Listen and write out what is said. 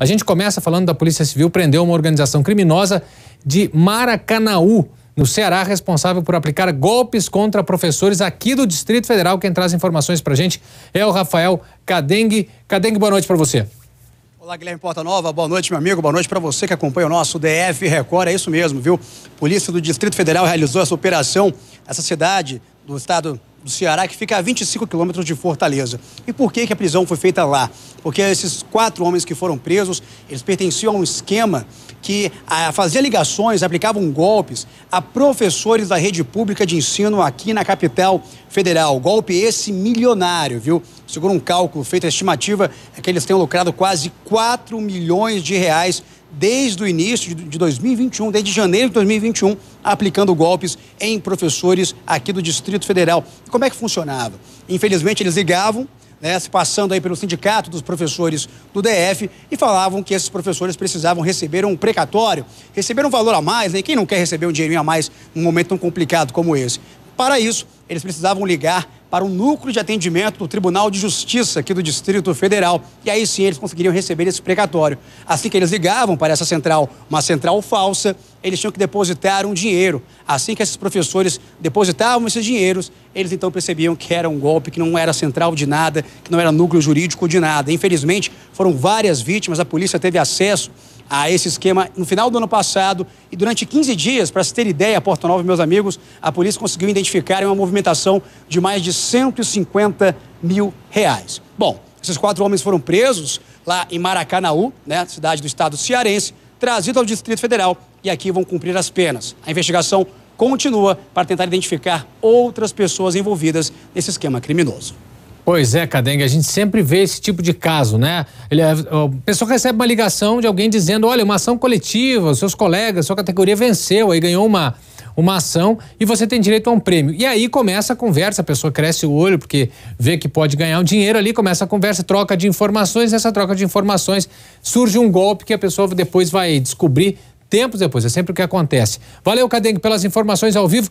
A gente começa falando da Polícia Civil prendeu uma organização criminosa de Maracanaú, no Ceará, responsável por aplicar golpes contra professores aqui do Distrito Federal. Quem traz informações para a gente é o Rafael Cadengue. Cadengue, boa noite para você. Olá, Guilherme Porta Nova. Boa noite, meu amigo. Boa noite para você que acompanha o nosso DF Record. É isso mesmo, viu? Polícia do Distrito Federal realizou essa operação nessa cidade do estado do Ceará, que fica a 25 quilômetros de Fortaleza. E por que, que a prisão foi feita lá? Porque esses quatro homens que foram presos, eles pertenciam a um esquema que a, fazia ligações, aplicavam golpes a professores da rede pública de ensino aqui na capital federal. Golpe esse milionário, viu? Segundo um cálculo feito, a estimativa é que eles tenham lucrado quase 4 milhões de reais desde o início de 2021, desde janeiro de 2021, aplicando golpes em professores aqui do Distrito Federal. Como é que funcionava? Infelizmente, eles ligavam, né, se passando aí pelo sindicato dos professores do DF e falavam que esses professores precisavam receber um precatório, receber um valor a mais, né? Quem não quer receber um dinheirinho a mais num momento tão complicado como esse? Para isso, eles precisavam ligar para o núcleo de atendimento do Tribunal de Justiça aqui do Distrito Federal. E aí sim eles conseguiriam receber esse precatório. Assim que eles ligavam para essa central, uma central falsa, eles tinham que depositar um dinheiro. Assim que esses professores depositavam esses dinheiros, eles então percebiam que era um golpe, que não era central de nada, que não era núcleo jurídico de nada. Infelizmente, foram várias vítimas, a polícia teve acesso a esse esquema no final do ano passado e durante 15 dias, para se ter ideia, Porto nova, meus amigos, a polícia conseguiu identificar uma movimentação de mais de 150 mil reais. Bom, esses quatro homens foram presos lá em Maracanaú, né, cidade do estado cearense, trazidos ao Distrito Federal e aqui vão cumprir as penas. A investigação continua para tentar identificar outras pessoas envolvidas nesse esquema criminoso. Pois é, Cadengue, a gente sempre vê esse tipo de caso, né? Ele, a é, pessoa recebe uma ligação de alguém dizendo: olha, uma ação coletiva, seus colegas, sua categoria venceu, aí ganhou uma, uma ação e você tem direito a um prêmio. E aí começa a conversa, a pessoa cresce o olho porque vê que pode ganhar um dinheiro ali, começa a conversa, troca de informações, nessa troca de informações surge um golpe que a pessoa depois vai descobrir tempos depois, é sempre o que acontece. Valeu, Cadengue, pelas informações ao vivo.